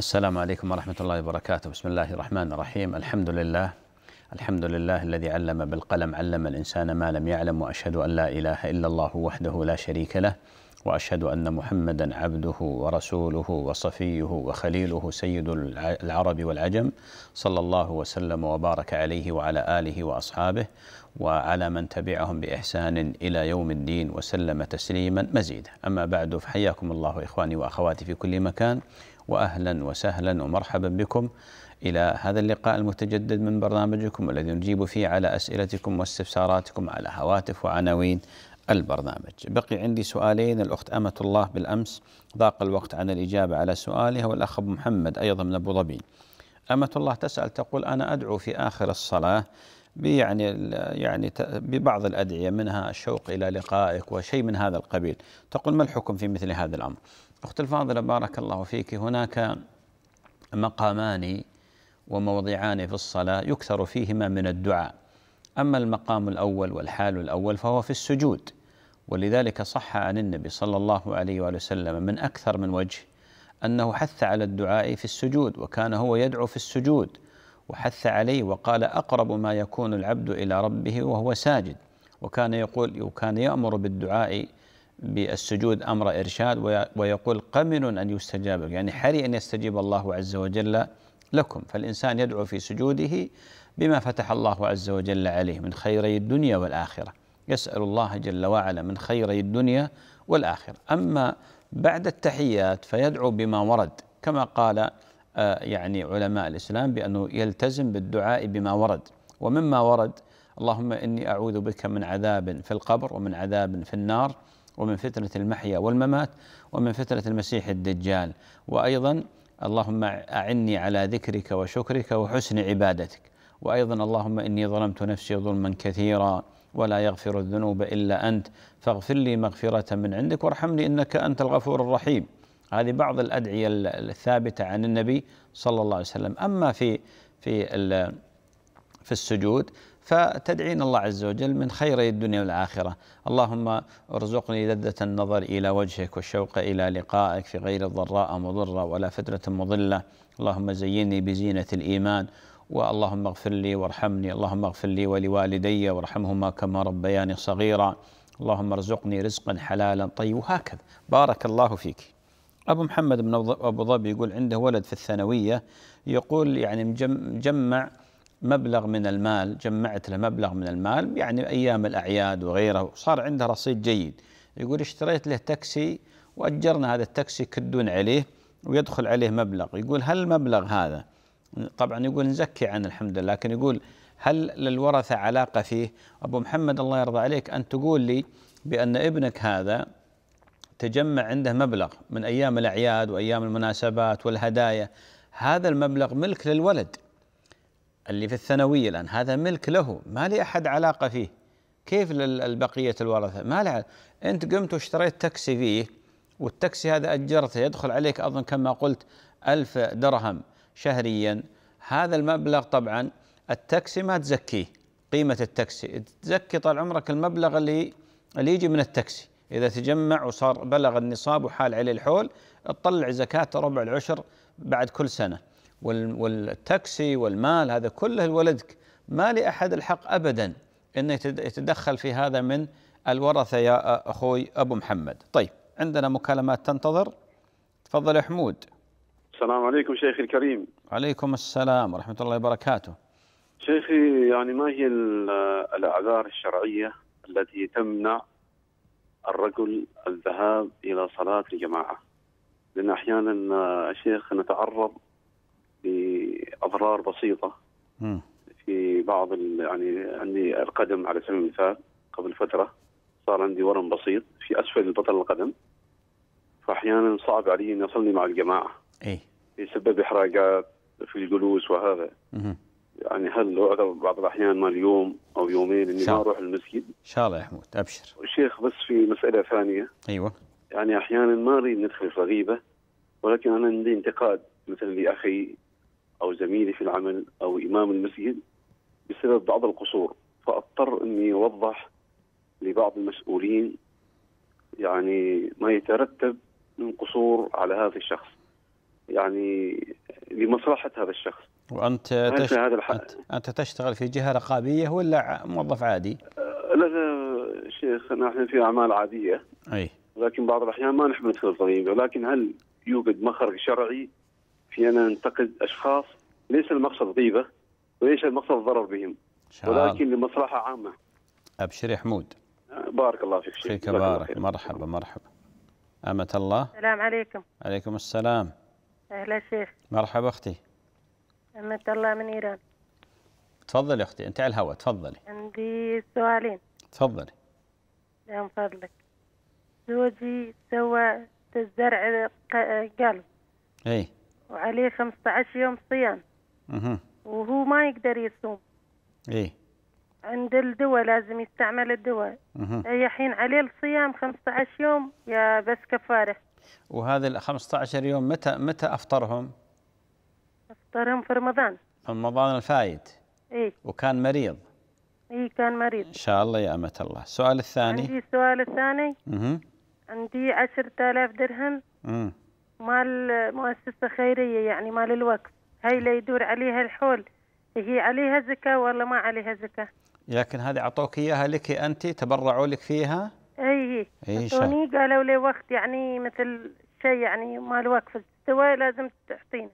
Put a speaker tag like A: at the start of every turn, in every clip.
A: السلام عليكم ورحمة الله وبركاته بسم الله الرحمن الرحيم الحمد لله الحمد لله الذي علم بالقلم علم الإنسان ما لم يعلم وأشهد أن لا إله إلا الله وحده لا شريك له وأشهد أن محمدا عبده ورسوله وصفيه وخليله سيد العرب والعجم صلى الله وسلم وبارك عليه وعلى آله وأصحابه وعلى من تبعهم بإحسان إلى يوم الدين وسلم تسليما مزيدا أما بعد فحياكم الله إخواني وأخواتي في كل مكان واهلا وسهلا ومرحبا بكم الى هذا اللقاء المتجدد من برنامجكم الذي نجيب فيه على اسئلتكم واستفساراتكم على هواتف وعناوين البرنامج. بقي عندي سؤالين الاخت امه الله بالامس ضاق الوقت عن الاجابه على سؤالها والاخ ابو محمد ايضا من ابو ظبي. امه الله تسال تقول انا ادعو في اخر الصلاه يعني يعني ببعض الادعيه منها الشوق الى لقائك وشيء من هذا القبيل، تقول ما الحكم في مثل هذا الامر؟ اختي الفاضله بارك الله فيك هناك مقامان وموضعان في الصلاه يكثر فيهما من الدعاء. اما المقام الاول والحال الاول فهو في السجود ولذلك صح عن النبي صلى الله عليه واله وسلم من اكثر من وجه انه حث على الدعاء في السجود وكان هو يدعو في السجود وحث عليه وقال أقرب ما يكون العبد إلى ربه وهو ساجد وكان يقول وكان يأمر بالدعاء بالسجود أمر إرشاد ويقول قمن أن يستجاب يعني حري أن يستجيب الله عز وجل لكم فالإنسان يدعو في سجوده بما فتح الله عز وجل عليه من خيري الدنيا والآخرة يسأل الله جل وعلا من خيري الدنيا والآخرة أما بعد التحيات فيدعو بما ورد كما قال آه، يعني علماء الإسلام بأنه يلتزم بالدعاء بما ورد ومما ورد اللهم إني أعوذ بك من عذاب في القبر ومن عذاب في النار ومن فتنة المحيا والممات ومن فتنة المسيح الدجال وأيضا اللهم أعني على ذكرك وشكرك وحسن عبادتك وأيضا اللهم إني ظلمت نفسي ظلما كثيرا ولا يغفر الذنوب إلا أنت فاغفر لي مغفرة من عندك وارحمني إنك أنت الغفور الرحيم هذه بعض الأدعية الثابتة عن النبي صلى الله عليه وسلم أما في في في السجود فتدعين الله عز وجل من خيري الدنيا والآخرة اللهم ارزقني لذة النظر إلى وجهك والشوق إلى لقائك في غير ضراء مضرة ولا فترة مضلة اللهم زيني بزينة الإيمان واللهم اغفر لي وارحمني اللهم اغفر لي ولوالدي وارحمهما كما ربياني صغيرا اللهم ارزقني رزقا حلالا طيب وهكذا بارك الله فيك أبو محمد من أبو ظبي يقول عنده ولد في الثانوية يقول يعني مجمع مبلغ من المال جمعت له مبلغ من المال يعني أيام الأعياد وغيره صار عنده رصيد جيد يقول اشتريت له تاكسي وأجرنا هذا التاكسي كدون عليه ويدخل عليه مبلغ يقول هل المبلغ هذا طبعا يقول نزكي عن الحمد لله لكن يقول هل للورثة علاقة فيه أبو محمد الله يرضى عليك أن تقول لي بأن ابنك هذا تجمع عنده مبلغ من ايام الاعياد وايام المناسبات والهدايا هذا المبلغ ملك للولد اللي في الثانويه الان هذا ملك له ما لي احد علاقه فيه كيف للبقيه الورثه ما لي انت قمت واشتريت تاكسي فيه والتاكسي هذا اجرته يدخل عليك اظن كما قلت ألف درهم شهريا هذا المبلغ طبعا التاكسي ما تزكيه قيمه التاكسي تزكي طال عمرك المبلغ اللي اللي يجي من التاكسي إذا تجمع وصار بلغ النصاب وحال عليه الحول تطلع زكاة ربع العشر بعد كل سنة والتاكسي والمال هذا كله لولدك ما لأحد الحق أبدا أنه يتدخل في هذا من الورثة يا أخوي أبو محمد طيب عندنا مكالمات تنتظر تفضل يا حمود
B: السلام عليكم
C: شيخي الكريم
A: عليكم السلام ورحمة الله وبركاته
C: شيخي يعني ما هي الأعذار الشرعية التي تمنع الرجل الذهاب الى صلاه الجماعه لان احيانا الشيخ نتعرض لاضرار بسيطه في بعض يعني عندي القدم على سبيل المثال قبل فتره صار عندي ورم بسيط في اسفل بطن القدم فاحيانا صعب علي ان اصلي مع الجماعه. اي يسبب احراجات في الجلوس وهذا. يعني هل بعض الاحيان مال يوم او يومين اني ما اروح المسجد ان
A: شاء الله يا حمود ابشر
C: شيخ بس في مساله ثانيه ايوه يعني احيانا ما اريد ندخل في غيبه ولكن انا عندي انتقاد مثلا لاخي او زميلي في العمل او امام المسجد بسبب بعض القصور فاضطر اني اوضح لبعض المسؤولين يعني ما يترتب من قصور على هذا الشخص يعني لمصلحه هذا الشخص
A: وانت تش... هذا الح... أنت... انت تشتغل في جهه رقابيه ولا موظف عادي؟
C: لا شيخ نحن في اعمال عاديه اي ولكن بعض الاحيان ما نحب ندخل القضيه ولكن هل يوجد مخرج شرعي في ان ننتقد اشخاص ليس المقصد طيبه وليس المقصد الضرر بهم شعال. ولكن لمصلحه عامه
A: ابشر يا حمود
C: بارك الله فيك شيخ فيك
A: بارك مرحبا مرحبا امة الله
D: السلام عليكم
A: عليكم السلام اهلا شيخ مرحبا اختي
D: أمة الله من إيران
A: تفضلي يا أختي أنت على الهواء تفضلي
D: عندي سؤالين تفضلي من نعم، فضلك زوجي سوى الزرع قلب اي وعليه 15 يوم صيام اها وهو ما يقدر يصوم اي عند الدواء لازم يستعمل الدواء اها الحين عليه الصيام 15 يوم يا بس كفاره
A: وهذا ال 15 يوم متى متى افطرهم؟
D: طارهم في رمضان
A: رمضان الفايت اي وكان مريض
D: اي كان مريض ان
A: شاء الله يا امة الله السؤال الثاني عندي
D: السؤال الثاني اها عندي 10000 درهم امم مال مؤسسة خيرية يعني مال الوقف هاي اللي يدور عليها الحول هي عليها زكاة ولا ما عليها زكاة
A: لكن هذه أعطوك إياها لك أنت تبرعوا لك فيها
D: أي أي قالوا لي وقت يعني مثل شيء يعني مال وقف استوى لازم تعطيني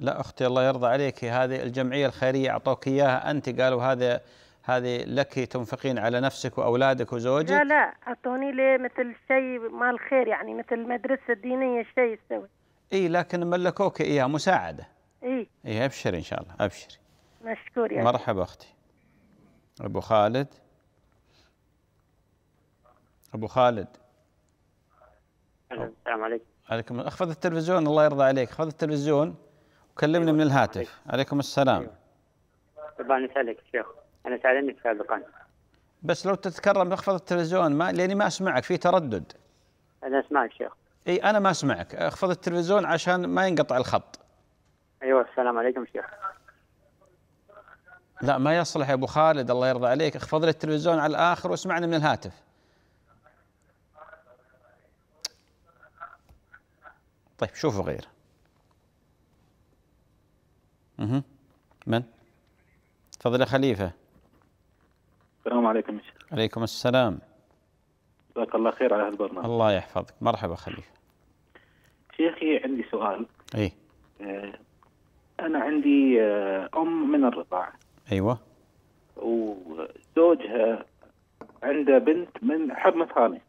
A: لا اختي الله يرضى عليك هذه الجمعيه الخيريه اعطوك اياها انت قالوا هذا هذه لك تنفقين على نفسك واولادك وزوجك لا
D: لا اعطوني لي مثل شيء مال خير يعني مثل مدرسه دينيه شيء يسوي
A: اي لكن ملكوك اياها مساعده اي اي ابشري ان شاء الله ابشري
D: مشكور يعني مرحبا
A: اختي ابو خالد ابو خالد
B: السلام عليكم
A: عليكم اخفض التلفزيون الله يرضى عليك اخفض التلفزيون كلمني أيوة. من الهاتف أيوة. عليكم السلام أيوة.
B: طبعا يسعدك شيخ انا سالني سابقا
A: بس لو تتكرم اخفض التلفزيون ما لاني ما اسمعك في تردد
B: انا اسمعك شيخ
A: اي انا ما اسمعك اخفض التلفزيون عشان ما ينقطع الخط
B: ايوه السلام عليكم شيخ
A: لا ما يصلح يا ابو خالد الله يرضى عليك اخفض لي التلفزيون على الاخر واسمعني من الهاتف طيب شوفوا غيره اها من؟ تفضل يا خليفه السلام عليكم يا شيخ عليكم السلام
C: جزاك الله خير على هالبرنامج
A: الله يحفظك مرحبا خليفه
C: شيخي عندي سؤال اي آه انا عندي آه ام من الرضاعه ايوه وزوجها عنده بنت من حضن ثاني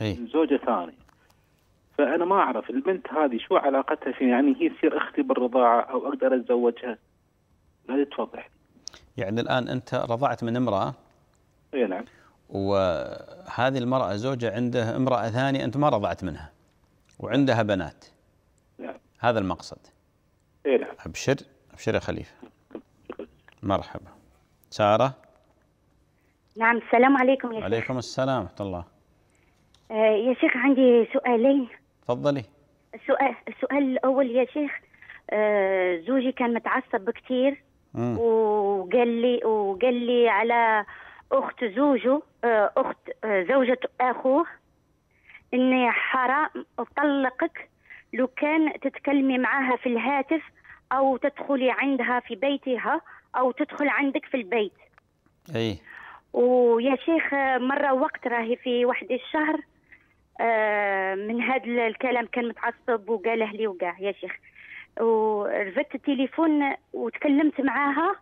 C: اي زوجة ثانية فانا ما اعرف البنت هذه شو علاقتها في يعني هي تصير اختي بالرضاعه او اقدر اتزوجها لا تتوضح
A: يعني الان انت رضعت من امراه اي نعم وهذه المراه زوجها عنده امراه ثانيه انت ما رضعت منها وعندها بنات نعم هذا المقصد اي نعم ابشر ابشر يا خليفه مرحبا ساره
E: نعم السلام عليكم يا شيخ.
A: عليكم السلام ورحمه الله
E: آه، يا شيخ عندي سؤالين تفضلي السؤال السؤال الاول يا شيخ آه، زوجي كان متعصب كثير وقال لي وقال لي على اخت زوجه آه، اخت آه، زوجة اخوه اني حرام اطلقك لو كان تتكلمي معها في الهاتف او تدخلي عندها في بيتها او تدخل عندك في البيت اي ويا شيخ مره وقت راهي في واحد الشهر آه، من هذا الكلام كان متعصب وقاله لي وقع يا شيخ ورفدت التليفون وتكلمت معاها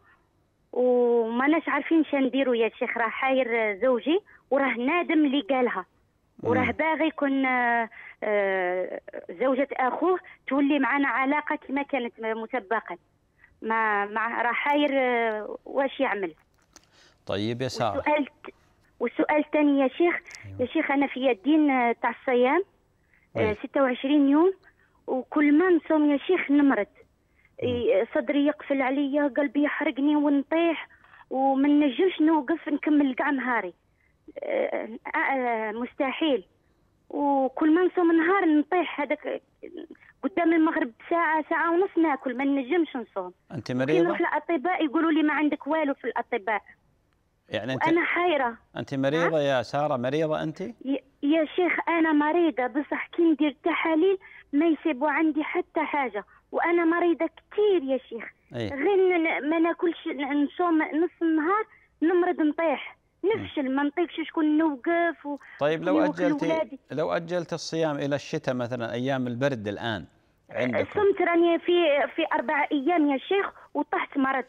E: وما ناش عارفين شنديرو يا شيخ راه حاير زوجي وراه نادم اللي قالها وراه باغي يكون آه، آه، زوجة أخوه تولي معنا علاقة كما كانت مسبقا ما راه حاير واش يعمل
A: طيب يا سارة
E: والسؤال الثاني يا شيخ أيوة. يا شيخ انا في الدين آه، تاع الصيام 26 آه، أيوة. يوم وكل ما نصوم يا شيخ نمرض أمم. صدري يقفل عليا قلبي يحرقني ونطيح وما نجمش نوقف نكمل كاع نهاري آه، مستحيل وكل ما نصوم نهار نطيح هذاك قدام المغرب ساعة ساعة ونص ناكل ما نجمش نصوم
B: أنت مريضة؟ نروح
E: للأطباء يقولوا لي ما عندك والو في الأطباء يعني أنت أنا حيرة
A: أنت مريضة يا سارة مريضة أنت؟
E: يا شيخ أنا مريضة بصح كي ندير تحاليل ما يسيبوا عندي حتى حاجة وأنا مريضة كثير يا شيخ أيه؟ غير ما ناكلش نصوم نص النهار نمرض نطيح نفشل ما نطيقش شكون نوقف و... طيب لو أجلتي
A: لو أجلت الصيام إلى الشتاء مثلا أيام البرد الآن عندكم
E: صمت راني في في أربع أيام يا شيخ وطحت مرضت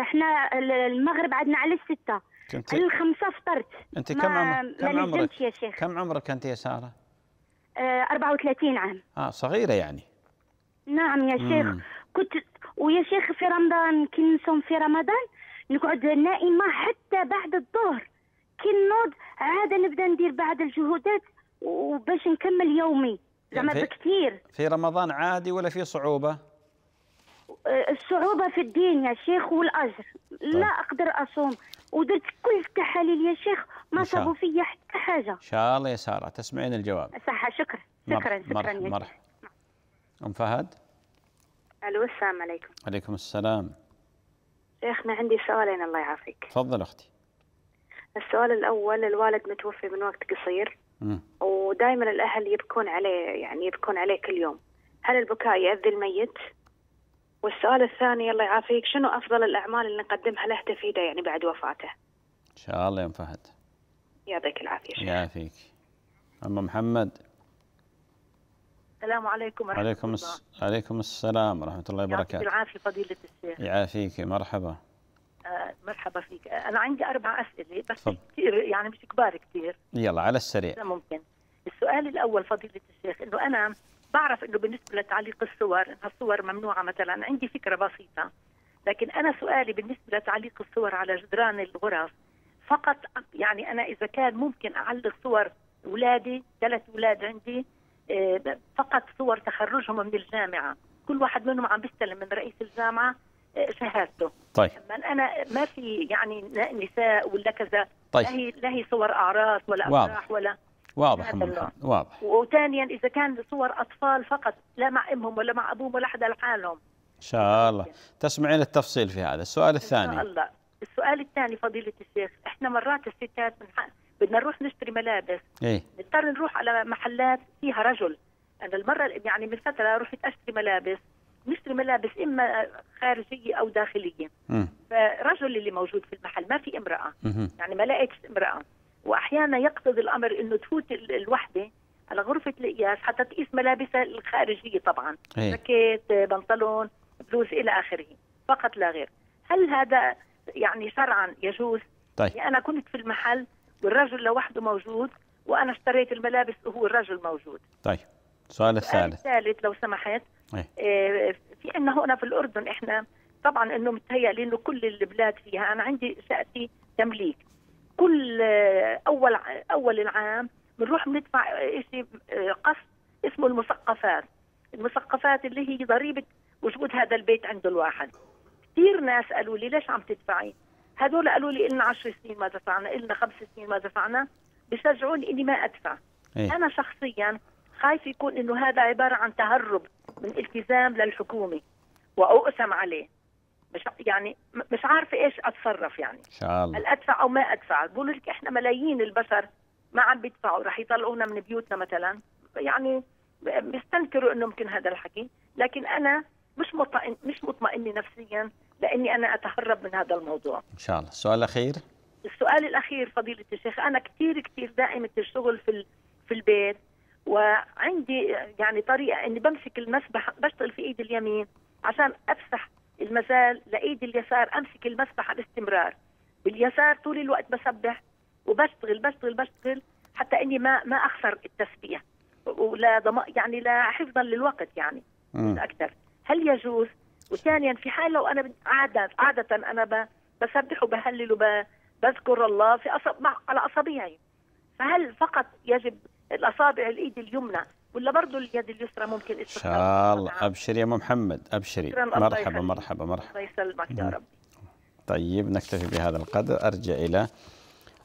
E: احنا المغرب عندنا على الستة كنت... على الخمسة فطرت انت كم كم عمرك يا شيخ
A: كم عمرك انت يا ساره؟
E: آه 34 عام
A: اه صغيرة يعني
E: نعم يا شيخ مم. كنت ويا شيخ في رمضان كي نصوم في رمضان نقعد نائمة حتى بعد الظهر كي نوض عادة نبدا ندير بعض الجهودات وباش نكمل يومي يعني زعما بكثير
A: في رمضان عادي ولا في صعوبة؟
E: الصعوبه في الدين يا شيخ والاجر طيب. لا اقدر اصوم ودرت كل التحاليل يا شيخ ما صابوا فيا حتى حاجه ان
A: شاء الله يا ساره تسمعين الجواب
E: صحه شكرا شكرا مرح شكرا مرحبا مرحبا
A: ام فهد
F: الو السلام عليكم
A: وعليكم السلام
F: شيخنا عندي سؤالين الله يعافيك تفضل اختي السؤال الاول الوالد متوفي من وقت قصير ودائما الاهل يبكون عليه يعني يبكون عليه كل يوم هل البكاء يؤذي الميت والسؤال الثاني الله يعافيك شنو افضل الاعمال اللي نقدمها له تفيده يعني بعد وفاته؟
A: ان شاء الله يا ام فهد.
F: يعطيك العافيه
A: يعافيك. اما محمد.
F: السلام عليكم ورحمه عليكم الله.
A: عليكم السلام ورحمه الله وبركاته. يعطيك
F: العافيه فضيله الشيخ.
A: يعافيك مرحبا.
F: آه مرحبا فيك، آه، انا عندي اربع اسئله بس طب. كثير يعني مش كبار كثير.
A: يلا على السريع.
F: ممكن. السؤال الاول فضيله الشيخ انه انا بعرف انه بالنسبه لتعليق الصور هالصور ممنوعه مثلا عندي فكره بسيطه لكن انا سؤالي بالنسبه لتعليق الصور على جدران الغرف فقط يعني انا اذا كان ممكن اعلق صور اولادي ثلاث اولاد عندي آه، فقط صور تخرجهم من الجامعه كل واحد منهم عم بيستلم من رئيس الجامعه آه، شهادته طيب من انا ما في يعني نساء ولا كذا طيب. لا هي لا هي صور اعراس ولا افراح ولا
A: واضح واضح
F: وثانيا اذا كان صور اطفال فقط لا مع امهم ولا مع ابوهم ولا حدا لحالهم
A: ان شاء الله تسمعين التفصيل في هذا السؤال الثاني ان شاء
F: الله السؤال الثاني فضيله الشيخ احنا مرات الستات بدنا نروح نشتري ملابس إيه؟ نضطر نروح على محلات فيها رجل انا المره يعني من فتره رحت اشتري ملابس نشتري ملابس اما خارجيه او داخليه م. فرجل اللي موجود في المحل ما في امراه م. يعني ما لقيتش امراه واحيانا يقتضي الامر انه تفوت الوحده على غرفه القياس حتى تقيس ملابسها الخارجيه طبعا
G: إيه. جاكيت
F: بنطلون بلوز الى اخره فقط لا غير هل هذا يعني شرعا يجوز طيب. يعني انا كنت في المحل والرجل لوحده موجود وانا اشتريت الملابس وهو الرجل موجود
A: طيب السؤال الثالث
F: الثالث لو سمحت إيه؟ آه، في عندنا هنا في الاردن احنا طبعا انه متهيألي انه كل البلاد فيها انا عندي شقتي تمليك كل اول اول العام بنروح بندفع شيء آه، قسط اسمه المثقفات المثقفات اللي هي ضريبه وجود هذا البيت عند الواحد كثير ناس قالوا لي ليش عم تدفعي هذول قالوا لي إلنا 10 سنين ما دفعنا إلنا خمس سنين ما دفعنا بشجعوني إني ما أدفع إيه؟ أنا شخصيا خايف يكون إنه هذا عبارة عن تهرب من التزام للحكومة وأؤسم عليه مش يعني مش عارفه ايش اتصرف يعني ان شاء الله هل ادفع او ما ادفع بقول لك احنا ملايين البشر ما عم بيدفعوا رح يطلعونا من بيوتنا مثلا يعني بيستنكروا انه ممكن هذا الحكي لكن انا مش مطمئن مش مطمئنه نفسيا لاني انا اتهرب من هذا الموضوع
A: ان شاء الله السؤال الاخير
F: السؤال الاخير فضيله الشيخ انا كثير كثير دائمه الشغل في في البيت وعندي يعني طريقه اني بمسك المسبح بشتغل في ايدي اليمين عشان افسح المزال لايدي اليسار امسك المسبح باستمرار باليسار طول الوقت بسبح وبشتغل بشتغل بشتغل حتى اني ما ما اخسر التسبيح ولا ضم... يعني لا حفظا للوقت يعني اكثر هل يجوز وثانيا في حال لو انا عاده عاده انا ب... بسبح وبهلل وبذكر الله في أصب... على اصابعي فهل فقط يجب الاصابع الايد اليمنى ولا برضه اليد اليسرى ممكن ان شاء الله نعم.
A: ابشري يا ام محمد ابشري مرحبا مرحبا مرحبا الله
F: يسلمك يا رب
A: طيب نكتفي بهذا القدر ارجع الى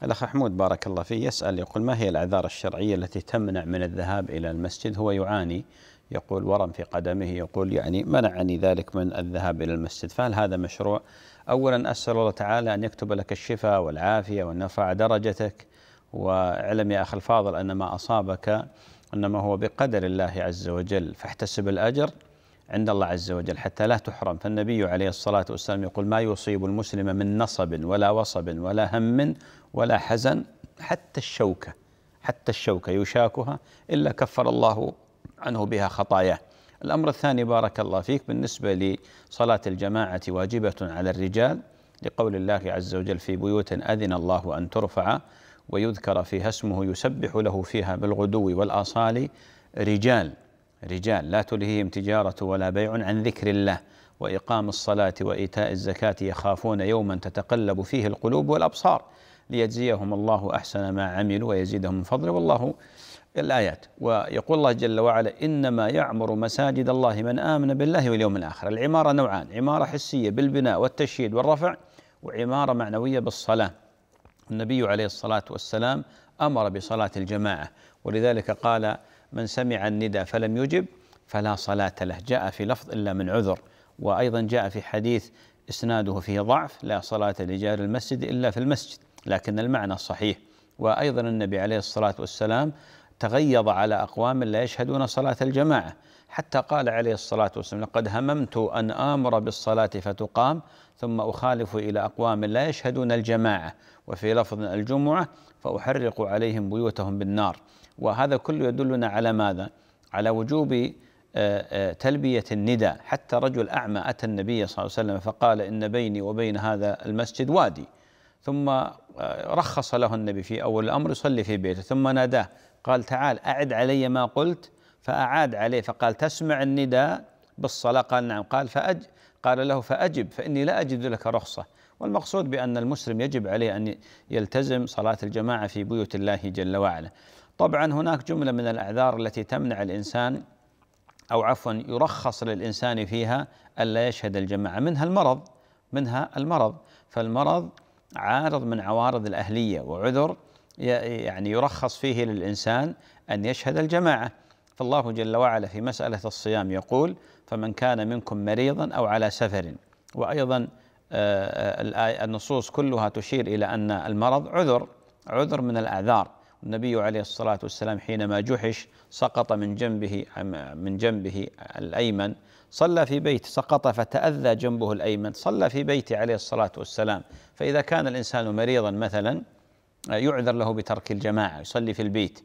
A: الأخ حمود بارك الله فيه يسأل يقول ما هي الأعذار الشرعية التي تمنع من الذهاب إلى المسجد هو يعاني يقول ورم في قدمه يقول يعني منعني ذلك من الذهاب إلى المسجد فهل هذا مشروع أولا أسأل الله تعالى أن يكتب لك الشفاء والعافية وأن يرفع درجتك واعلم يا أخي الفاضل أن ما أصابك إنما هو بقدر الله عز وجل فاحتسب الأجر عند الله عز وجل حتى لا تحرم فالنبي عليه الصلاة والسلام يقول ما يصيب المسلم من نصب ولا وصب ولا هم ولا حزن حتى الشوكة حتى الشوكة يشاكها إلا كفر الله عنه بها خطاياه الأمر الثاني بارك الله فيك بالنسبة لصلاة الجماعة واجبة على الرجال لقول الله عز وجل في بيوت أذن الله أن ترفع ويذكر فيها اسمه يسبح له فيها بالغدو والآصال رجال رجال لا تلهيهم تجارة ولا بيع عن ذكر الله وإقام الصلاة وإيتاء الزكاة يخافون يوما تتقلب فيه القلوب والأبصار ليجزيهم الله أحسن ما عملوا ويزيدهم من فضله والله الآيات ويقول الله جل وعلا إنما يعمر مساجد الله من آمن بالله واليوم الآخر العمارة نوعان عمارة حسية بالبناء والتشييد والرفع وعمارة معنوية بالصلاة النبي عليه الصلاة والسلام أمر بصلاة الجماعة ولذلك قال من سمع الندى فلم يجب فلا صلاة له جاء في لفظ إلا من عذر وأيضا جاء في حديث إسناده فيه ضعف لا صلاة لجار المسجد إلا في المسجد لكن المعنى صحيح وأيضا النبي عليه الصلاة والسلام تغيظ على أقوام لا يشهدون صلاة الجماعة حتى قال عليه الصلاة والسلام لقد هممت أن آمر بالصلاة فتقام ثم أخالف إلى أقوام لا يشهدون الجماعة وفي لفظ الجمعة فأحرق عليهم بيوتهم بالنار وهذا كله يدلنا على ماذا؟ على وجوب آه، آه، تلبية الندى حتى رجل أعمى أتى النبي صلى الله عليه وسلم فقال إن بيني وبين هذا المسجد وادي ثم آه، رخص له النبي في أول الأمر يصلي في بيته ثم ناداه قال تعال أعد علي ما قلت فأعاد عليه فقال تسمع النداء بالصلاة قال نعم قال فأج قال له فأجب فإني لا أجد لك رخصة والمقصود بأن المسلم يجب عليه أن يلتزم صلاة الجماعة في بيوت الله جل وعلا طبعا هناك جملة من الأعذار التي تمنع الإنسان أو عفوا يرخص للإنسان فيها ألا يشهد الجماعة منها المرض منها المرض فالمرض عارض من عوارض الأهلية وعذر يعني يرخص فيه للإنسان أن يشهد الجماعة فالله جل وعلا في مسألة الصيام يقول فمن كان منكم مريضا أو على سفر وأيضا آه، آه، النصوص كلها تشير إلى أن المرض عذر عذر من الأعذار النبي عليه الصلاة والسلام حينما جحش سقط من جنبه من جنبه الأيمن صلى في بيت سقط فتأذى جنبه الأيمن صلى في بيته عليه الصلاة والسلام فإذا كان الإنسان مريضا مثلا آه، يعذر له بترك الجماعة يصلي في البيت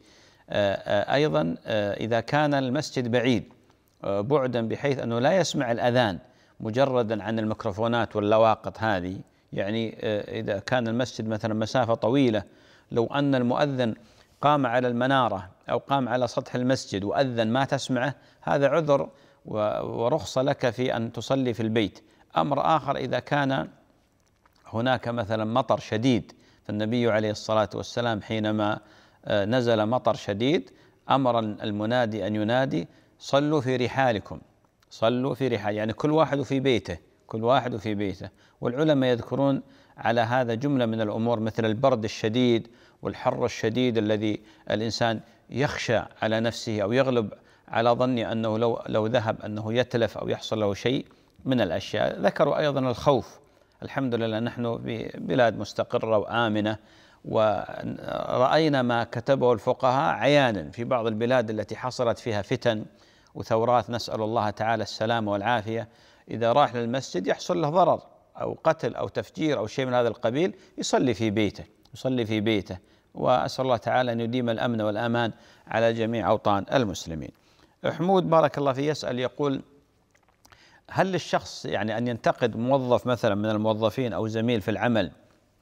A: آه، آه، أيضا آه، إذا كان المسجد بعيد بعدا بحيث أنه لا يسمع الأذان مجردا عن الميكروفونات واللواقط هذه يعني إذا كان المسجد مثلا مسافة طويلة لو أن المؤذن قام على المنارة أو قام على سطح المسجد وأذن ما تسمعه هذا عذر ورخصة لك في أن تصلي في البيت أمر آخر إذا كان هناك مثلا مطر شديد فالنبي عليه الصلاة والسلام حينما آه، نزل مطر شديد امر المنادي ان ينادي صلوا في رحالكم صلوا في رحال يعني كل واحد في بيته كل واحد في بيته والعلماء يذكرون على هذا جمله من الامور مثل البرد الشديد والحر الشديد الذي الانسان يخشى على نفسه او يغلب على ظني انه لو لو ذهب انه يتلف او يحصل له شيء من الاشياء ذكروا ايضا الخوف الحمد لله نحن في بلاد مستقره وامنه ورأينا ما كتبه الفقهاء عيانا في بعض البلاد التي حصلت فيها فتن وثورات نسأل الله تعالى السلامة والعافية إذا راح للمسجد يحصل له ضرر أو قتل أو تفجير أو شيء من هذا القبيل يصلي في بيته يصلي في بيته وأسأل الله تعالى أن يديم الأمن والأمان على جميع أوطان المسلمين حمود بارك الله فيه يسأل يقول هل للشخص يعني أن ينتقد موظف مثلا من الموظفين أو زميل في العمل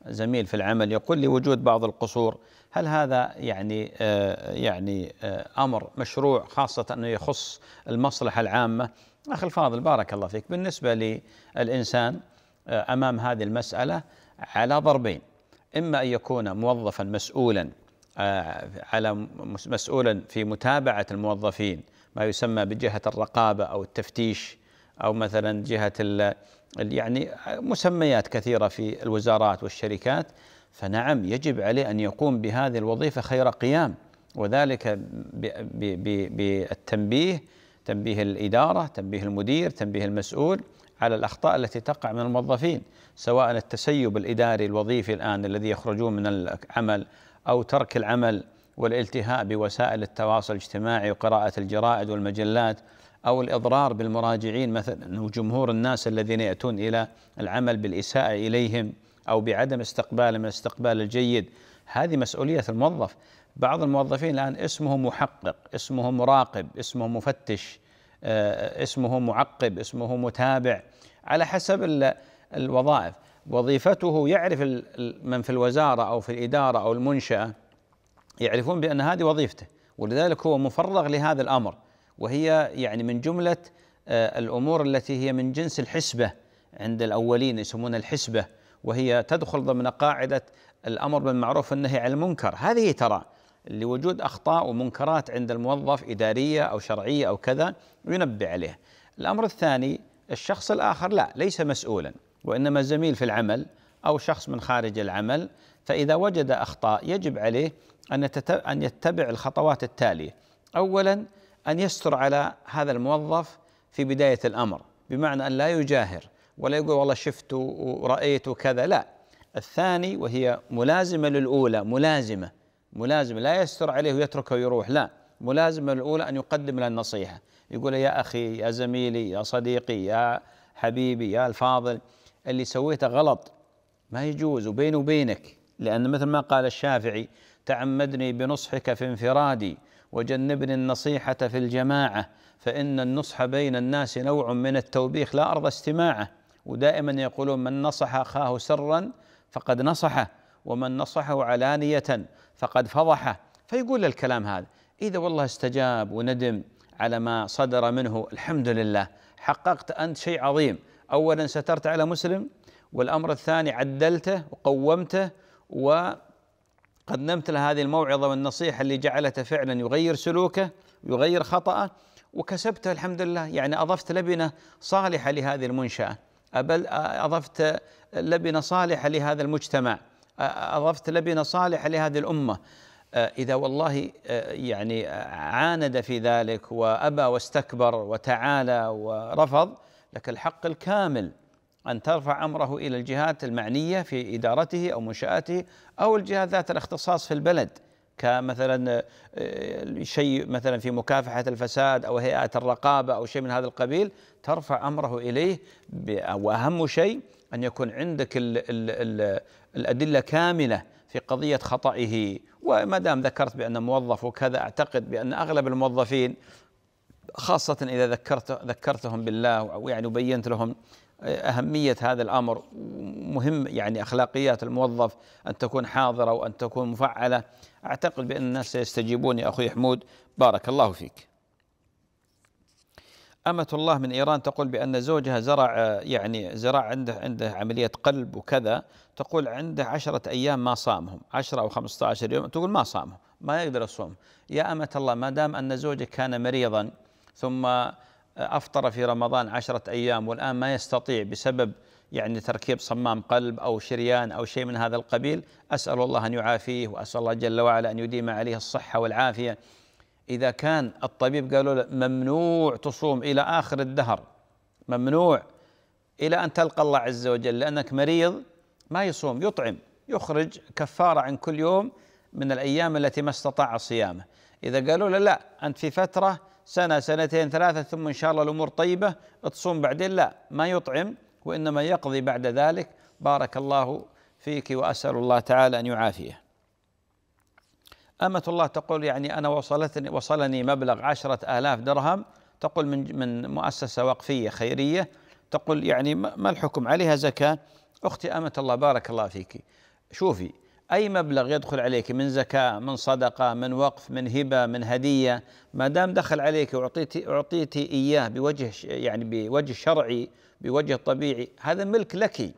A: زميل في العمل يقول لي وجود بعض القصور هل هذا يعني آه، يعني آه، امر مشروع خاصه انه يخص المصلحه العامه؟ اخي الفاضل بارك الله فيك، بالنسبه للانسان آه، امام هذه المساله على ضربين، اما ان يكون موظفا مسؤولا على مسؤولا في متابعه الموظفين ما يسمى بجهه الرقابه او التفتيش او مثلا جهه يعني مسميات كثيرة في الوزارات والشركات فنعم يجب عليه أن يقوم بهذه الوظيفة خير قيام وذلك بالتنبيه تنبيه الإدارة تنبيه المدير تنبيه المسؤول على الأخطاء التي تقع من الموظفين سواء التسيب الإداري الوظيفي الآن الذي يخرجون من العمل أو ترك العمل والالتهاء بوسائل التواصل الاجتماعي وقراءة الجرائد والمجلات أو الإضرار بالمراجعين مثلا وجمهور الناس الذين يأتون إلى العمل بالإساءة إليهم أو بعدم استقبالهم الاستقبال الجيد هذه مسؤولية الموظف بعض الموظفين الآن اسمه محقق اسمه مراقب اسمه مفتش آه، اسمه معقب اسمه متابع على حسب الوظائف وظيفته يعرف من في الوزارة أو في الإدارة أو المنشأة يعرفون بأن هذه وظيفته ولذلك هو مفرغ لهذا الأمر وهي يعني من جملة آه، الأمور التي هي من جنس الحسبة عند الأولين يسمونها الحسبة وهي تدخل ضمن قاعدة الأمر بالمعروف والنهي عن المنكر هذه ترى لوجود أخطاء ومنكرات عند الموظف إدارية أو شرعية أو كذا ينبه عليه الأمر الثاني الشخص الآخر لا ليس مسؤولا وإنما زميل في العمل أو شخص من خارج العمل فإذا وجد أخطاء يجب عليه أن أن يتبع الخطوات التالية أولا أن يستر على هذا الموظف في بداية الأمر بمعنى أن لا يجاهر ولا يقول والله شفت ورأيت وكذا لا الثاني وهي ملازمة للأولى ملازمة ملازمة لا يستر عليه ويتركه ويروح لا ملازمة الأولى أن يقدم له النصيحة يقول يا أخي يا زميلي يا صديقي يا حبيبي يا الفاضل اللي سويته غلط ما يجوز وبيني وبينك لأن مثل ما قال الشافعي تعمدني بنصحك في انفرادي وجنبني النصيحة في الجماعة فإن النصح بين الناس نوع من التوبيخ لا أرضى استماعه ودائما يقولون من نصح أخاه سرا فقد نصحه ومن نصحه علانية فقد فضحه فيقول الكلام هذا إذا والله استجاب وندم على ما صدر منه الحمد لله حققت أنت شيء عظيم أولا سترت على مسلم والأمر الثاني عدلته وقومته و قدمت له هذه الموعظة والنصيحة اللي جعلته فعلا يغير سلوكه ويغير خطأه وكسبته الحمد لله يعني أضفت لبنة صالحة لهذه المنشأة بل أضفت لبنة صالحة لهذا المجتمع أضفت لبنة صالحة لهذه الأمة إذا والله يعني عاند في ذلك وأبى واستكبر وتعالى ورفض لك الحق الكامل أن ترفع أمره إلى الجهات المعنية في إدارته أو منشآته أو الجهات ذات الاختصاص في البلد كمثلا آه، شيء مثلا في مكافحة الفساد أو هيئة الرقابة أو شيء من هذا القبيل ترفع أمره إليه وأهم شيء أن يكون عندك الـ الـ الـ الأدلة كاملة في قضية خطئه وما دام ذكرت بأنه موظف وكذا أعتقد بأن أغلب الموظفين خاصة إذا ذكرت ذكرتهم بالله يعني بينت لهم أهمية هذا الأمر مهم يعني أخلاقيات الموظف أن تكون حاضرة وأن تكون مفعلة أعتقد بأن الناس سيستجيبون يا أخوي حمود بارك الله فيك أمة الله من إيران تقول بأن زوجها زرع يعني زرع عنده عنده عملية قلب وكذا تقول عنده عشرة أيام ما صامهم عشرة أو خمسة عشر يوم تقول ما صامهم ما يقدر يصوم يا أمة الله ما دام أن زوجك كان مريضا ثم أفطر في رمضان عشرة أيام والآن ما يستطيع بسبب يعني تركيب صمام قلب أو شريان أو شيء من هذا القبيل أسأل الله أن يعافيه وأسأل الله جل وعلا أن يديم عليه الصحة والعافية إذا كان الطبيب قالوا له ممنوع تصوم إلى آخر الدهر ممنوع إلى أن تلقى الله عز وجل لأنك مريض ما يصوم يطعم يخرج كفارة عن كل يوم من الأيام التي ما استطاع صيامه إذا قالوا له لا أنت في فترة سنة سنتين ثلاثة ثم إن شاء الله الأمور طيبة تصوم بعدين لا ما يطعم وإنما يقضي بعد ذلك بارك الله فيك وأسأل الله تعالى أن يعافيه أمة الله تقول يعني أنا وصلتني وصلني مبلغ عشرة آلاف درهم تقول من من مؤسسة وقفية خيرية تقول يعني ما الحكم عليها زكاة أختي أمة الله بارك الله فيك شوفي أي مبلغ يدخل عليك من زكاة من صدقة من وقف من هبة من هدية ما دام دخل عليك وأعطيتي أعطيتي إياه بوجه يعني بوجه شرعي بوجه طبيعي هذا ملك لك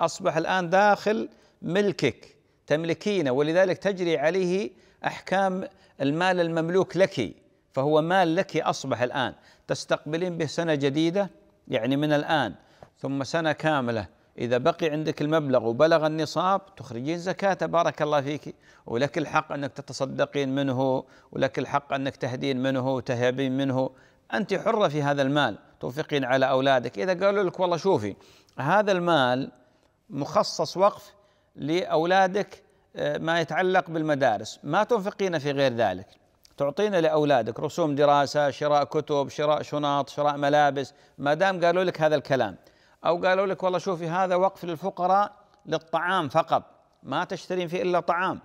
A: أصبح الآن داخل ملكك تملكينه ولذلك تجري عليه أحكام المال المملوك لك فهو مال لك أصبح الآن تستقبلين به سنة جديدة يعني من الآن ثم سنة كاملة إذا بقي عندك المبلغ وبلغ النصاب تخرجين زكاة بارك الله فيك ولك الحق أنك تتصدقين منه ولك الحق أنك تهدين منه وتهبين منه أنت حرة في هذا المال توفقين على أولادك إذا قالوا لك والله شوفي هذا المال مخصص وقف لأولادك آه، ما يتعلق بالمدارس ما تنفقين في غير ذلك تعطينا لأولادك رسوم دراسة شراء كتب شراء شنط شراء ملابس ما دام قالوا لك هذا الكلام أو قالوا لك والله شوفي هذا وقف للفقراء للطعام فقط ما تشترين فيه إلا طعام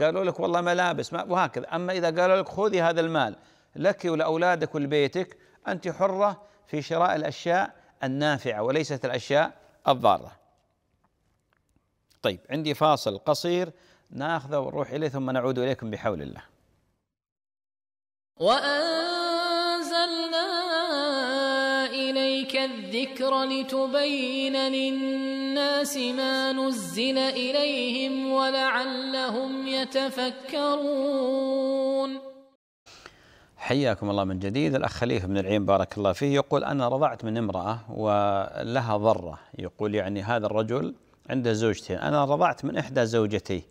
A: قالوا لك والله ملابس ما وهكذا أما إذا قالوا لك خذي هذا المال لك ولأولادك ولبيتك أنت حرة في شراء الأشياء النافعة وليست الأشياء الضارة طيب عندي فاصل قصير ناخذه ونروح إليه ثم نعود إليكم بحول الله
G: وأن إليك الذكر لتبين للناس ما نزل إليهم ولعلهم يتفكرون
A: حياكم الله من جديد الأخ خليفة بن العين بارك الله فيه يقول أنا رضعت من امرأة ولها ضرة يقول يعني هذا الرجل عنده زوجتين أنا رضعت من إحدى زوجتي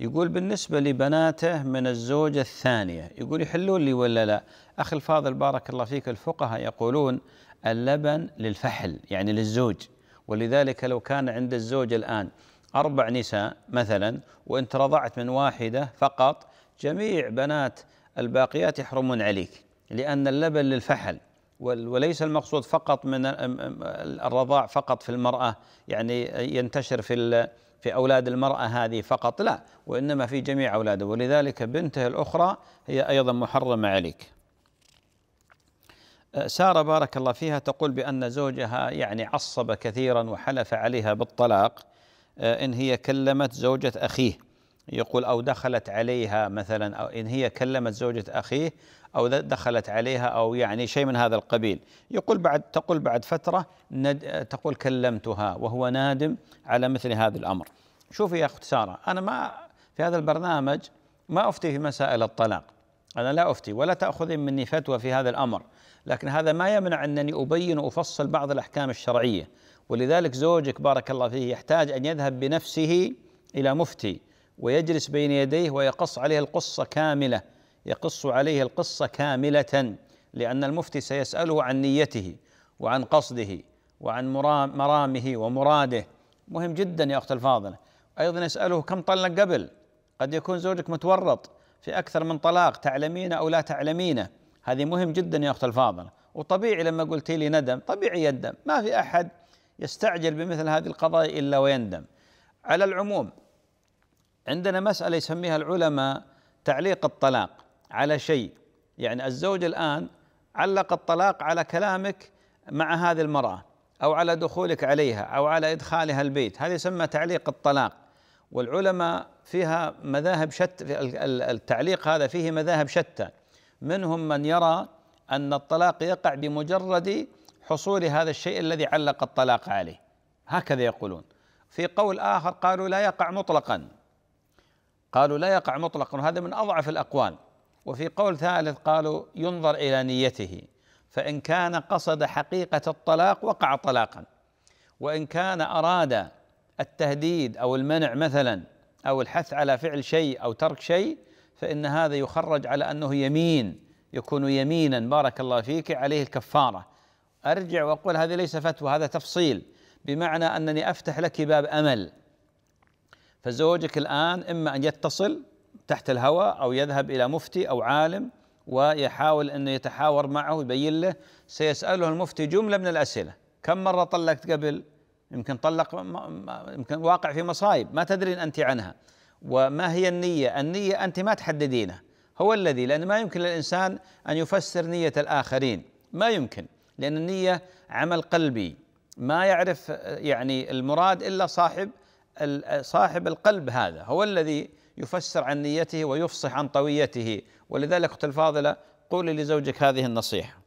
A: يقول بالنسبة لبناته من الزوجة الثانية يقول يحلون لي ولا لا أخي الفاضل بارك الله فيك الفقهاء يقولون اللبن للفحل يعني للزوج ولذلك لو كان عند الزوج الآن أربع نساء مثلا وأنت رضعت من واحدة فقط جميع بنات الباقيات يحرمون عليك لأن اللبن للفحل وليس المقصود فقط من الرضاع فقط في المرأة يعني ينتشر في في أولاد المرأة هذه فقط لا وإنما في جميع أولاده ولذلك بنته الأخرى هي أيضا محرمة عليك سارة بارك الله فيها تقول بأن زوجها يعني عصب كثيرا وحلف عليها بالطلاق آه، إن هي كلمت زوجة أخيه يقول أو دخلت عليها مثلا أو إن هي كلمت زوجة أخيه أو دخلت عليها أو يعني شيء من هذا القبيل يقول بعد تقول بعد فترة ند آه، تقول كلمتها وهو نادم على مثل هذا الأمر شوفي يا أخت سارة أنا ما في هذا البرنامج ما أفتي في مسائل الطلاق أنا لا أفتي ولا تأخذ مني فتوى في هذا الأمر لكن هذا ما يمنع أنني أبين وأفصل بعض الأحكام الشرعية ولذلك زوجك بارك الله فيه يحتاج أن يذهب بنفسه إلى مفتي ويجلس بين يديه ويقص عليه القصة كاملة يقص عليه القصة كاملة لأن المفتي سيسأله عن نيته وعن قصده وعن مرامه ومراده مهم جدا يا أخت الفاضلة أيضا يسأله كم طلق قبل قد يكون زوجك متورط في أكثر من طلاق تعلمين أو لا تعلمينه هذه مهم جدا يا أخت الفاضلة وطبيعي لما قلتي لي ندم طبيعي يندم ما في أحد يستعجل بمثل هذه القضايا إلا ويندم على العموم عندنا مسألة يسميها العلماء تعليق الطلاق على شيء يعني الزوج الآن علق الطلاق على كلامك مع هذه المرأة أو على دخولك عليها أو على إدخالها البيت هذا يسمى تعليق الطلاق والعلماء فيها مذاهب شتى التعليق هذا فيه مذاهب شتى منهم من يرى أن الطلاق يقع بمجرد حصول هذا الشيء الذي علق الطلاق عليه هكذا يقولون في قول آخر قالوا لا يقع مطلقا قالوا لا يقع مطلقا وهذا من أضعف الأقوال وفي قول ثالث قالوا ينظر إلى نيته فإن كان قصد حقيقة الطلاق وقع طلاقا وإن كان أراد التهديد او المنع مثلا او الحث على فعل شيء او ترك شيء فان هذا يخرج على انه يمين يكون يمينا بارك الله فيك عليه الكفاره ارجع واقول هذه ليس فتوى هذا تفصيل بمعنى انني افتح لك باب امل فزوجك الان اما ان يتصل تحت الهوى او يذهب الى مفتي او عالم ويحاول انه يتحاور معه ويبين له سيساله المفتي جمله من الاسئله كم مره طلقت قبل؟ يمكن طلق يمكن واقع في مصايب ما تدرين أنت عنها وما هي النية النية أنت ما تحددينها هو الذي لأن ما يمكن للإنسان أن يفسر نية الآخرين ما يمكن لأن النية عمل قلبي ما يعرف يعني المراد إلا صاحب صاحب القلب هذا هو الذي يفسر عن نيته ويفصح عن طويته ولذلك أخت الفاضلة قولي لزوجك هذه النصيحة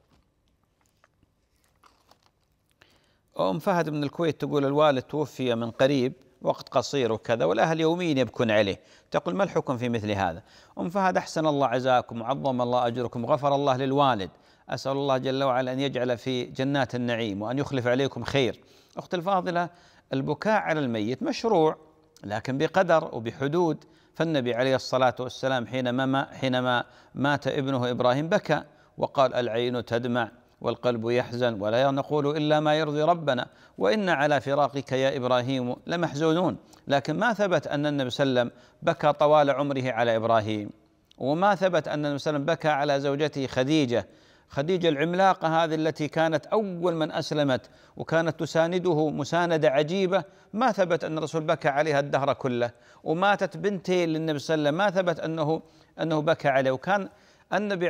A: أم فهد من الكويت تقول الوالد توفي من قريب وقت قصير وكذا والأهل يوميا يبكون عليه تقول ما الحكم في مثل هذا أم فهد أحسن الله عزاكم وعظم الله أجركم غفر الله للوالد أسأل الله جل وعلا أن يجعل في جنات النعيم وأن يخلف عليكم خير أختي الفاضلة البكاء على الميت مشروع لكن بقدر وبحدود فالنبي عليه الصلاة والسلام حينما, حينما مات ابنه إبراهيم بكى وقال العين تدمع والقلب يحزن ولا نقول إلا ما يرضي ربنا وإن على فراقك يا إبراهيم لمحزونون لكن ما ثبت أن النبي صلى الله عليه وسلم بكى طوال عمره على إبراهيم وما ثبت أن النبي صلى الله عليه وسلم بكى على زوجته خديجة خديجة العملاقة هذه التي كانت أول من أسلمت وكانت تسانده مساندة عجيبة ما ثبت أن الرسول بكى عليها الدهر كله وماتت بنتين للنبي صلى الله عليه وسلم ما ثبت أنه أنه بكى عليه وكان النبي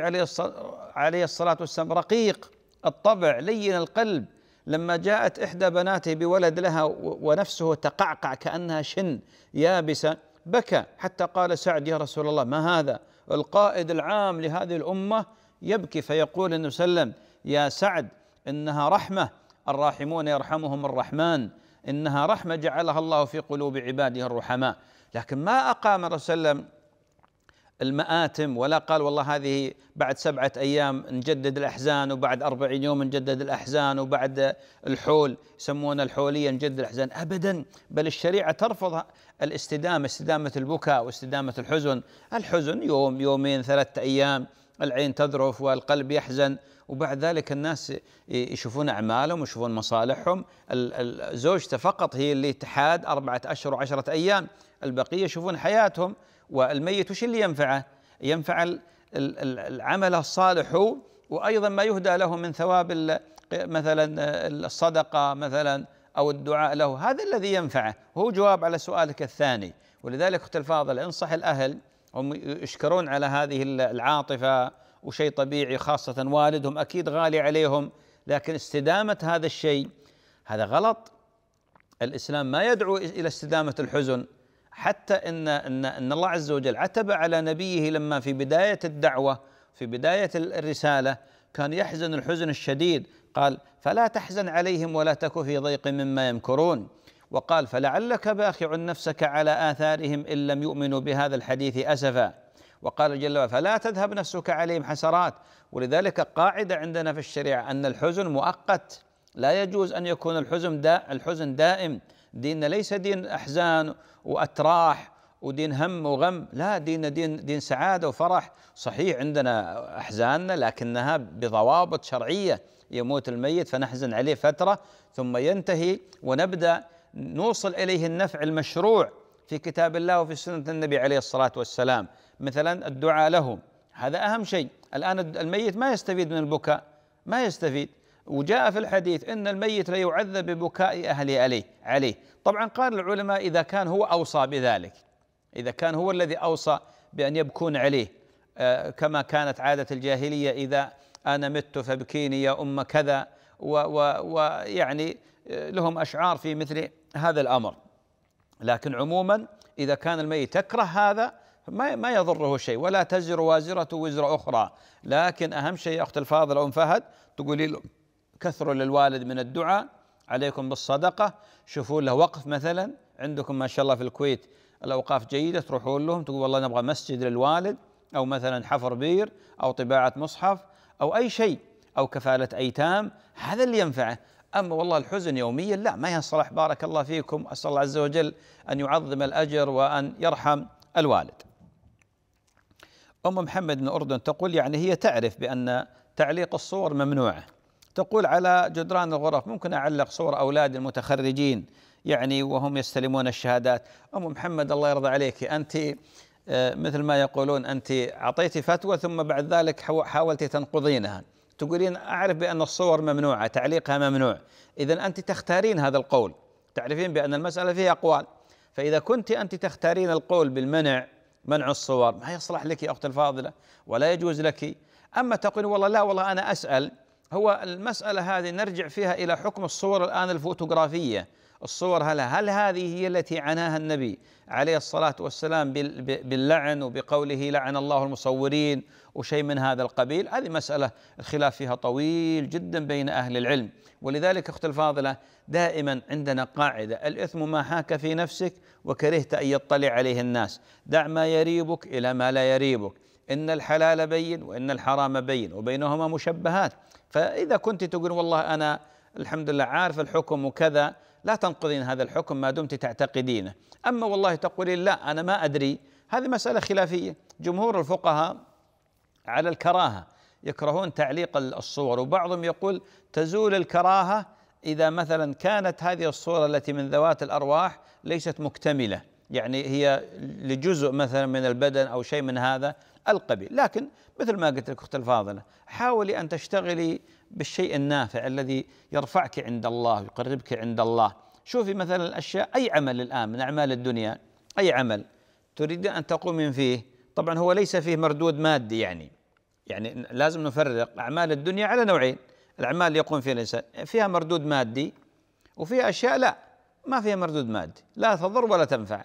A: عليه الصلاة والسلام رقيق الطبع لين القلب لما جاءت إحدى بناته بولد لها ونفسه تقعقع كأنها شن يابسة بكى حتى قال سعد يا رسول الله ما هذا القائد العام لهذه الأمة يبكي فيقول النبي صلى الله عليه وسلم يا سعد إنها رحمة الراحمون يرحمهم الرحمن إنها رحمة جعلها الله في قلوب عباده الرحماء لكن ما أقام الرسول صلى الله عليه وسلم المآتم ولا قال والله هذه بعد سبعة أيام نجدد الأحزان وبعد أربعين يوم نجدد الأحزان وبعد الحول يسمون الحولية نجدد الأحزان أبدا بل الشريعة ترفض الاستدامة استدامة البكاء واستدامة الحزن الحزن يوم يومين ثلاثة أيام العين تذرف والقلب يحزن وبعد ذلك الناس يشوفون أعمالهم ويشوفون مصالحهم زوجته فقط هي اللي تحاد أربعة أشهر وعشرة أيام البقية يشوفون حياتهم والميت وش اللي ينفعه ينفع العمل الصالح هو وأيضا ما يهدى له من ثواب مثلا الصدقة مثلا أو الدعاء له هذا الذي ينفعه هو جواب على سؤالك الثاني ولذلك أخت الفاضل انصح الأهل هم يشكرون على هذه العاطفة وشيء طبيعي خاصة والدهم أكيد غالي عليهم لكن استدامة هذا الشيء هذا غلط الإسلام ما يدعو إلى استدامة الحزن حتى إن, إن, إن الله عز وجل عتب على نبيه لما في بداية الدعوة في بداية الرسالة كان يحزن الحزن الشديد قال فلا تحزن عليهم ولا تك في ضيق مما يمكرون وقال فلعلك باخع نفسك على آثارهم إن لم يؤمنوا بهذا الحديث أسفا وقال جل وعلا فلا تذهب نفسك عليهم حسرات ولذلك قاعدة عندنا في الشريعة أن الحزن مؤقت لا يجوز أن يكون الحزن دا الحزن دائم ديننا ليس دين أحزان وأتراح ودين هم وغم لا دين دين دين سعادة وفرح صحيح عندنا أحزاننا لكنها بضوابط شرعية يموت الميت فنحزن عليه فترة ثم ينتهي ونبدأ نوصل إليه النفع المشروع في كتاب الله وفي سنة النبي عليه الصلاة والسلام مثلا الدعاء لهم هذا أهم شيء الآن الميت ما يستفيد من البكاء ما يستفيد وجاء في الحديث ان الميت ليعذب ببكاء اهله عليه عليه طبعا قال العلماء اذا كان هو اوصى بذلك اذا كان هو الذي اوصى بان يبكون عليه آه، كما كانت عاده الجاهليه اذا انا مت فابكيني يا ام كذا ويعني آه، لهم اشعار في مثل هذا الامر لكن عموما اذا كان الميت يكره هذا ما ما يضره شيء ولا تزر وازرة وزر أخرى لكن أهم شيء أخت الفاضلة أم فهد تقولي كثروا للوالد من الدعاء عليكم بالصدقة شوفوا له وقف مثلا عندكم ما شاء الله في الكويت الأوقاف جيدة تروحون لهم تقول والله نبغى مسجد للوالد أو مثلا حفر بير أو طباعة مصحف أو أي شيء أو كفالة أيتام هذا اللي ينفعه أما والله الحزن يوميا لا ما ينصلح بارك الله فيكم أسأل الله عز وجل أن يعظم الأجر وأن يرحم الوالد أم محمد من الأردن تقول يعني هي تعرف بأن تعليق الصور ممنوع تقول على جدران الغرف ممكن أعلق صور أولاد المتخرجين يعني وهم يستلمون الشهادات أم محمد الله يرضى عليك أنت آه، مثل ما يقولون أنت أعطيتي فتوى ثم بعد ذلك حاولت تنقضينها تقولين أعرف بأن الصور ممنوعة تعليقها ممنوع إذا أنت تختارين هذا القول تعرفين بأن المسألة فيها أقوال فإذا كنت أنت تختارين القول بالمنع منع الصور ما يصلح لك يا أخت الفاضلة ولا يجوز لك أما تقول والله لا والله أنا أسأل هو المسألة هذه نرجع فيها إلى حكم الصور الآن الفوتوغرافية الصور هل هل هذه هي التي عناها النبي عليه الصلاة والسلام باللعن وبقوله لعن الله المصورين وشيء من هذا القبيل هذه مسألة الخلاف فيها طويل جدا بين أهل العلم ولذلك أخت الفاضلة دائما عندنا قاعدة الإثم ما حاك في نفسك وكرهت أن يطلع عليه الناس دع ما يريبك إلى ما لا يريبك إن الحلال بين وإن الحرام بين وبينهما مشبهات فإذا كنت تقول والله أنا الحمد لله عارف الحكم وكذا لا تنقضين هذا الحكم ما دمت تعتقدينه أما والله تقولين لا أنا ما أدري هذه مسألة خلافية جمهور الفقهاء على الكراهة يكرهون تعليق الصور وبعضهم يقول تزول الكراهة إذا مثلا كانت هذه الصورة التي من ذوات الأرواح ليست مكتملة يعني هي لجزء مثلا من البدن أو شيء من هذا القبيل لكن مثل ما قلت لك أخت الفاضلة حاولي أن تشتغلي بالشيء النافع الذي يرفعك عند الله يقربك عند الله شوفي مثلا الأشياء أي عمل الآن من أعمال الدنيا أي عمل تريدين أن تقومين فيه طبعا هو ليس فيه مردود مادي يعني يعني لازم نفرق أعمال الدنيا على نوعين الأعمال اللي يقوم فيها الإنسان فيها مردود مادي وفيها أشياء لا ما فيها مردود مادي لا تضر ولا تنفع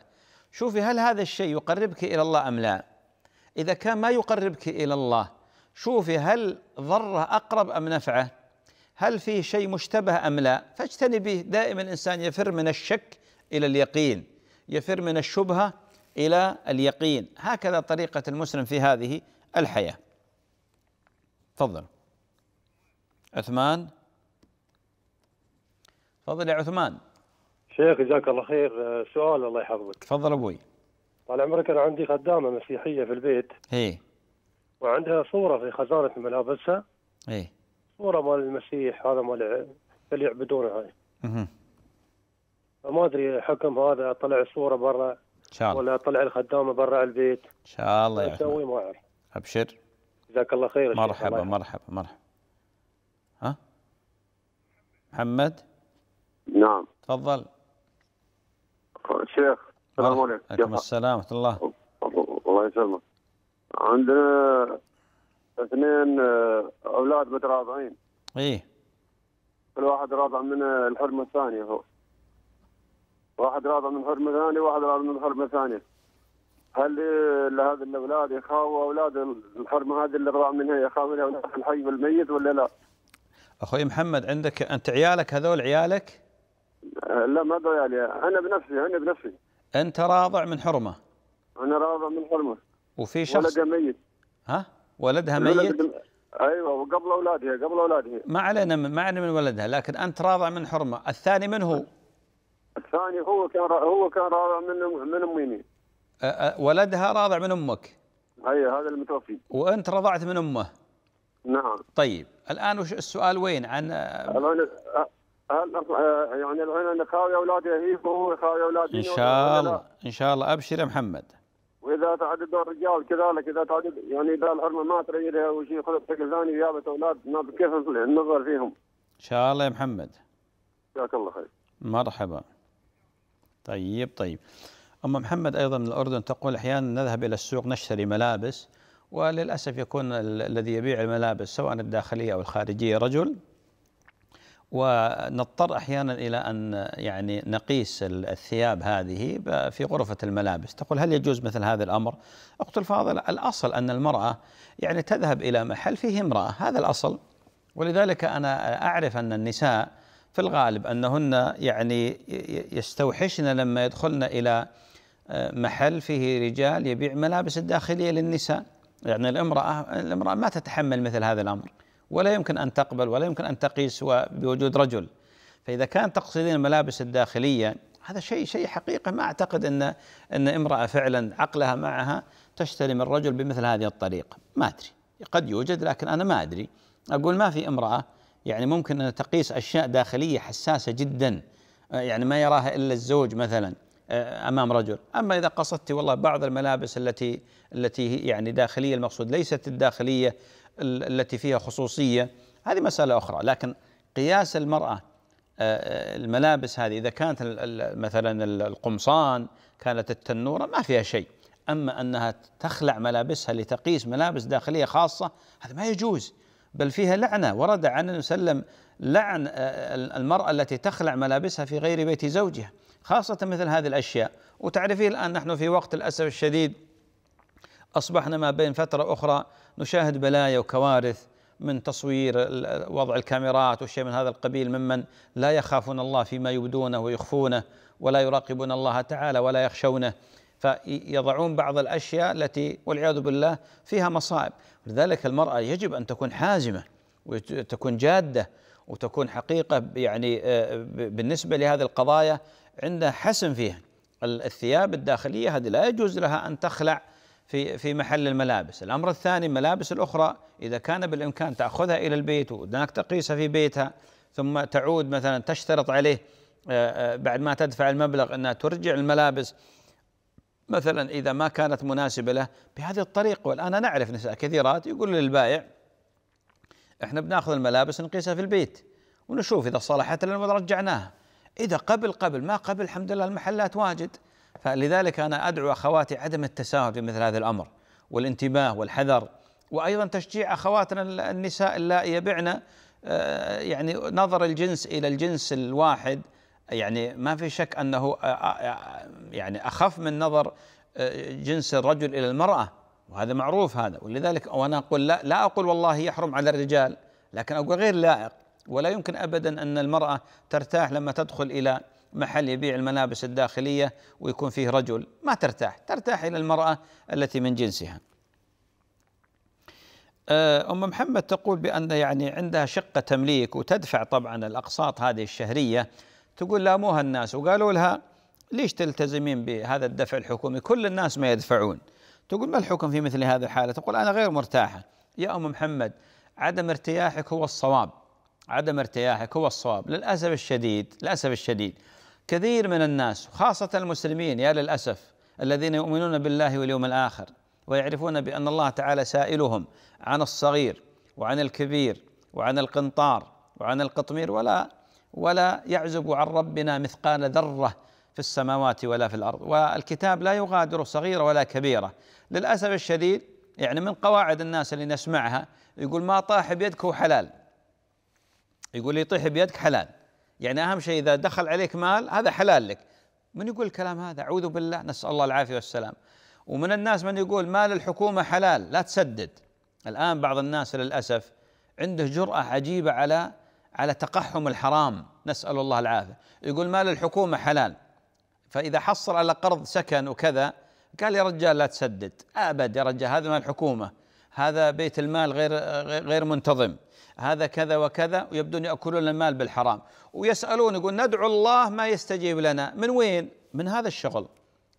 A: شوفي هل هذا الشيء يقربك إلى الله أم لا إذا كان ما يقربك إلى الله شوفي هل ضره أقرب أم نفعه هل فيه شيء مشتبه أم لا فاجتنبيه دائما الإنسان يفر من الشك إلى اليقين يفر من الشبهة إلى اليقين هكذا طريقة المسلم في هذه الحياة تفضل عثمان تفضل يا عثمان
B: شيخ جزاك الله خير سؤال الله يحفظك
A: تفضل ابوي
B: طال عمرك انا عندي خدامه مسيحيه في البيت هي وعندها صورة في خزانة ملابسها اي صورة مال المسيح هذا مال اللي يعبدونه هاي اها فما ادري حكم هذا طلع الصورة برا ان شاء الله ولا طلع الخدامة برا البيت ان
A: شاء الله يا اسوي ما اعرف ابشر
B: جزاك الله خير مرحبا
A: مرحبا مرحبا ها محمد
B: نعم تفضل شيخ السلام عليكم عليكم
A: السلام ورحمة الله
B: الله يسلمك عندنا اثنين آه، اولاد متراضعين ايه كل واحد راضع من الحرمه الثانيه هو واحد راضع من حرمه ثانيه وواحد راضع من حرمه ثانيه هل لهذا الاولاد يخافوا اولاد الحرمه هذه اللي راضع منها يخافوا اولاد الحي والميت ولا لا؟
A: اخوي محمد عندك انت عيالك هذول عيالك؟
B: آه، لا ما عيالي انا بنفسي انا بنفسي
A: انت راضع من حرمه؟
B: انا راضع من حرمه وفي شخص ولدها ميت
A: ها ولدها ميت
B: ايوه وقبل اولادها قبل اولادها ما علينا
A: من ما علينا من ولدها لكن انت راضع من حرمه الثاني من هو؟
B: الثاني هو كان هو كان راضع من من امي
A: ولدها راضع من امك
B: اي هذا المتوفي
A: وانت رضعت من امه نعم طيب الان وش السؤال وين عن العين
B: يعني العين خاوي اولادي هي وهو خاوي اولادي ان
A: شاء الله ان شاء الله ابشر يا محمد
B: واذا تعددوا الرجال كذلك اذا تعدد يعني اذا الحرمه ما تريدها وشي خلق بشكل ثاني ويابت اولاد ما كيف النظر فيهم؟
A: ان شاء الله يا محمد. جزاك الله خير. مرحبا. طيب طيب. أم محمد أيضا من الأردن تقول أحيانا نذهب إلى السوق نشتري ملابس وللأسف يكون الذي يبيع الملابس سواء الداخلية أو الخارجية رجل ونضطر احيانا الى ان يعني نقيس الثياب هذه في غرفه الملابس، تقول هل يجوز مثل هذا الامر؟ اخت الفاضل الاصل ان المراه يعني تذهب الى محل فيه امراه، هذا الاصل ولذلك انا اعرف ان النساء في الغالب انهن يعني يستوحشن لما يدخلن الى آه، محل فيه رجال يبيع ملابس الداخليه للنساء، يعني الامراه الامراه ما تتحمل مثل هذا الامر. ولا يمكن أن تقبل ولا يمكن أن تقيس بوجود رجل فإذا كان تقصدين الملابس الداخلية هذا شيء شيء حقيقة ما أعتقد أن أن امرأة فعلا عقلها معها تشتري من رجل بمثل هذه الطريقة ما أدري قد يوجد لكن أنا ما أدري أقول ما في امرأة يعني ممكن أن تقيس أشياء داخلية حساسة جدا يعني ما يراها إلا الزوج مثلا آه، امام رجل، اما اذا قصدت والله بعض الملابس التي التي يعني داخليه المقصود ليست الداخليه التي فيها خصوصيه هذه مساله اخرى لكن قياس المراه آه، آه، الملابس هذه اذا كانت مثلا القمصان كانت التنوره ما فيها شيء اما انها تخلع ملابسها لتقيس ملابس داخليه خاصه هذا ما يجوز بل فيها لعنه ورد عن النبي صلى الله عليه وسلم لعن آه، المراه التي تخلع ملابسها في غير بيت زوجها خاصه مثل هذه الاشياء وتعرفين الان نحن في وقت الاسف الشديد اصبحنا ما بين فتره اخرى نشاهد بلايا وكوارث من تصوير وضع الكاميرات وشيء من هذا القبيل ممن لا يخافون الله فيما يبدونه ويخفونه ولا يراقبون الله تعالى ولا يخشونه فيضعون بعض الاشياء التي والعياذ بالله فيها مصائب لذلك المراه يجب ان تكون حازمه وتكون جاده وتكون حقيقه يعني آه، بالنسبه لهذه القضايا عندها حسم فيها الثياب الداخليه هذه لا يجوز لها ان تخلع في في محل الملابس، الامر الثاني الملابس الاخرى اذا كان بالامكان تاخذها الى البيت ودناك تقيسها في بيتها ثم تعود مثلا تشترط عليه آه، آه، بعد ما تدفع المبلغ انها ترجع الملابس مثلا اذا ما كانت مناسبه له بهذه الطريقه والان نعرف نساء كثيرات يقول للبائع احنا بناخذ الملابس نقيسها في البيت ونشوف اذا صلحت لنا رجعناها اذا قبل قبل ما قبل الحمد لله المحلات واجد فلذلك انا ادعو اخواتي عدم التساهل في مثل هذا الامر والانتباه والحذر وايضا تشجيع اخواتنا النساء اللائي يبعن آه، يعني نظر الجنس الى الجنس الواحد يعني ما في شك انه آه، آه، يعني اخف من نظر جنس الرجل الى المراه وهذا معروف هذا ولذلك وانا اقول لا لا اقول والله يحرم على الرجال لكن اقول غير لائق ولا يمكن ابدا ان المراه ترتاح لما تدخل الى محل يبيع الملابس الداخلية ويكون فيه رجل ما ترتاح ترتاح إلى المرأة التي من جنسها آه، أم محمد تقول بأن يعني عندها شقة تمليك وتدفع طبعا الأقساط هذه الشهرية تقول لاموها الناس وقالوا لها ليش تلتزمين بهذا الدفع الحكومي كل الناس ما يدفعون تقول ما الحكم في مثل هذه الحالة تقول أنا غير مرتاحة يا أم محمد عدم ارتياحك هو الصواب عدم ارتياحك هو الصواب للأسف الشديد للأسف الشديد كثير من الناس خاصة المسلمين يا للأسف الذين يؤمنون بالله واليوم الآخر ويعرفون بأن الله تعالى سائلهم عن الصغير وعن الكبير وعن القنطار وعن القطمير ولا ولا يعزب عن ربنا مثقال ذرة في السماوات ولا في الأرض والكتاب لا يغادر صغيرة ولا كبيرة للأسف الشديد يعني من قواعد الناس اللي نسمعها يقول ما طاح بيدك هو حلال يقول يطيح بيدك حلال يعني اهم شيء اذا دخل عليك مال هذا حلال لك من يقول الكلام هذا اعوذ بالله نسال الله العافيه والسلام ومن الناس من يقول مال الحكومه حلال لا تسدد الان بعض الناس للاسف عنده جراه عجيبه على على تقحم الحرام نسال الله العافيه يقول مال الحكومه حلال فاذا حصل على قرض سكن وكذا قال يا رجال لا تسدد ابد يا رجال هذا مال الحكومه هذا بيت المال غير غير منتظم هذا كذا وكذا ويبدون يأكلون المال بالحرام ويسألون يقول ندعو الله ما يستجيب لنا من وين؟ من هذا الشغل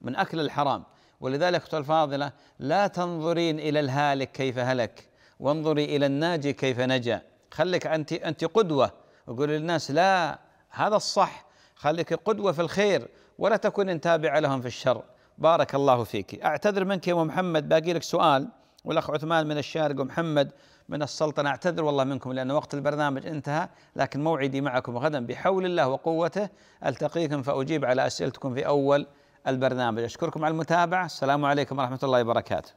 A: من أكل الحرام ولذلك أختي الفاضلة لا تنظرين إلى الهالك كيف هلك وانظري إلى الناجي كيف نجا خليك أنت أنت قدوة وقول للناس لا هذا الصح خليك قدوة في الخير ولا تكونين تابعة لهم في الشر بارك الله فيك أعتذر منك يا أم محمد باقي لك سؤال والأخ عثمان من الشارق ومحمد من السلطنة أعتذر والله منكم لأن وقت البرنامج انتهى لكن موعدي معكم غدا بحول الله وقوته ألتقيكم فأجيب على أسئلتكم في أول البرنامج أشكركم على المتابعة السلام عليكم ورحمة الله وبركاته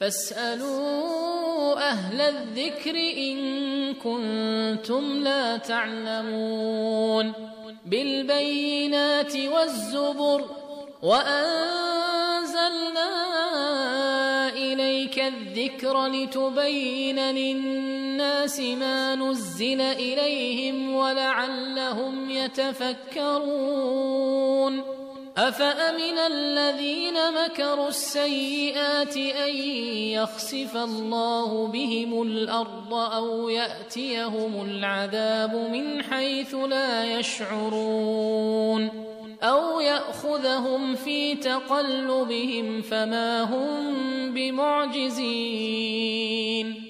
G: فاسألوا أهل الذكر إن كنتم لا تعلمون بالبينات والزبر وأنزلنا إليك الذكر لتبين للناس ما نزل إليهم ولعلهم يتفكرون أفأمن الذين مكروا السيئات أن يخسف الله بهم الأرض أو يأتيهم العذاب من حيث لا يشعرون أو يأخذهم في تقلبهم فما هم بمعجزين